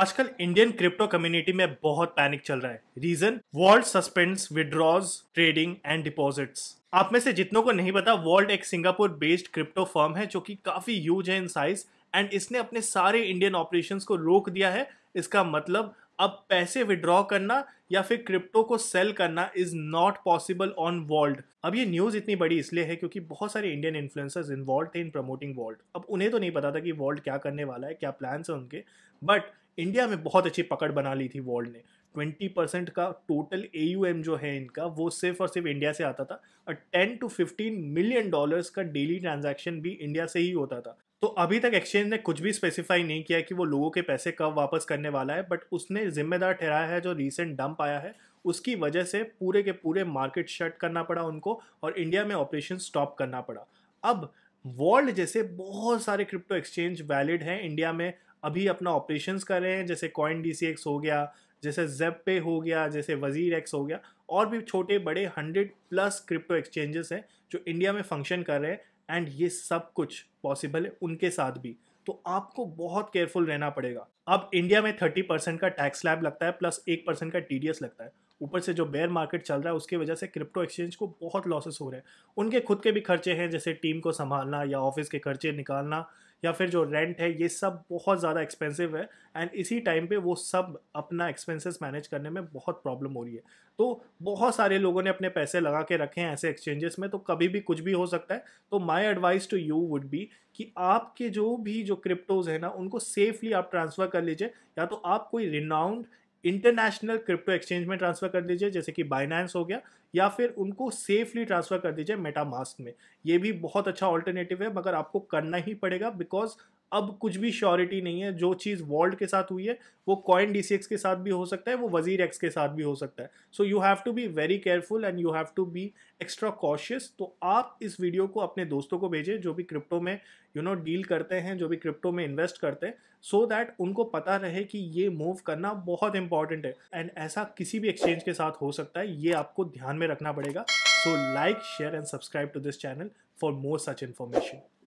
आजकल Indian crypto community में बहुत पैनिक चल रहा है reason Vauld suspends withdraws trading and deposits आप में से जितनों को नहीं पता वर्ल्ड एक सिंगापुर बेस्ड क्रिप्टो फर्म है जो कि काफी यूज है इन साइज एंड इसने अपने सारे इंडियन ऑपरेशंस को रोक दिया है इसका मतलब अब पैसे विड्रॉ करना या फिर क्रिप्टो को सेल करना is not possible on Vauld अब ये न्यूज इतनी बड़ी इसलिए है क्योंकि बहुत सारे इंडियन इन्फ्लुएंसर्स इन्वॉल्व थे इन प्रमोटिंग वॉल्ट अब उन्हें तो नहीं पता था कि वॉल्ट क्या करने वाला है क्या प्लान्स हैं उनके बट इंडिया में बहुत अच्छी पकड़ बना ली थी वॉल्ट ने ट्वेंटी परसेंट का टोटल ए जो है इनका वो सिर्फ और सिर्फ इंडिया से आता था और ten to fifteen million dollars का डेली ट्रांजैक्शन भी इंडिया से ही होता था तो अभी तक एक्सचेंज ने कुछ भी स्पेसिफाई नहीं किया कि वो लोगों के पैसे कब वापस करने वाला है बट उसने जिम्मेदार ठहराया है जो रिसेंट डंप आया है उसकी वजह से पूरे के पूरे मार्केट शट करना पड़ा उनको और इंडिया में ऑपरेशन स्टॉप करना पड़ा अब वर्ल्ड जैसे बहुत सारे क्रिप्टो एक्सचेंज वैलिड हैं इंडिया में अभी अपना ऑपरेशन कर रहे हैं जैसे कॉइन डी हो गया जैसे जेप पे हो गया जैसे वजीर एक्स हो गया और भी छोटे बड़े हंड्रेड प्लस क्रिप्टो एक्सचेंजेस हैं जो इंडिया में फंक्शन कर रहे हैं एंड ये सब कुछ पॉसिबल है उनके साथ भी तो आपको बहुत केयरफुल रहना पड़ेगा अब इंडिया में थर्टी परसेंट का टैक्स स्लैब लगता है प्लस एक परसेंट का टीडीएस लगता है ऊपर से जो बेयर मार्केट चल रहा है उसकी वजह से क्रिप्टो एक्सचेंज को बहुत लॉसेस हो रहे हैं उनके खुद के भी खर्चे हैं जैसे टीम को संभालना या ऑफिस के खर्चे निकालना या फिर जो रेंट है ये सब बहुत ज़्यादा एक्सपेंसिव है एंड इसी टाइम पे वो सब अपना एक्सपेंसेस मैनेज करने में बहुत प्रॉब्लम हो रही है तो बहुत सारे लोगों ने अपने पैसे लगा के रखे हैं ऐसे एक्सचेंजेस में तो कभी भी कुछ भी हो सकता है तो my advice to you would be कि आपके जो भी जो क्रिप्टोज़ हैं ना उनको सेफली आप ट्रांसफ़र कर लीजिए या तो आप कोई रिनाउंड इंटरनेशनल क्रिप्टो एक्सचेंज में ट्रांसफर कर दीजिए जैसे कि बाइनेंस हो गया या फिर उनको सेफली ट्रांसफर कर दीजिए मेटामास्क में ये भी बहुत अच्छा ऑल्टरनेटिव है मगर आपको करना ही पड़ेगा बिकॉज अब कुछ भी श्योरिटी नहीं है जो चीज़ वॉल्ट के साथ हुई है वो कॉइन डी के साथ भी हो सकता है वो वजीर एक्स के साथ भी हो सकता है so you have to be very careful and you have to be extra cautious तो आप इस वीडियो को अपने दोस्तों को भेजें जो भी क्रिप्टो में यू नो डील करते हैं जो भी क्रिप्टो में इन्वेस्ट करते हैं सो so दैट उनको पता रहे कि ये मूव करना बहुत इंपॉर्टेंट है एंड ऐसा किसी भी एक्सचेंज के साथ हो सकता है ये आपको ध्यान में रखना पड़ेगा so like share and subscribe to this channel for more such information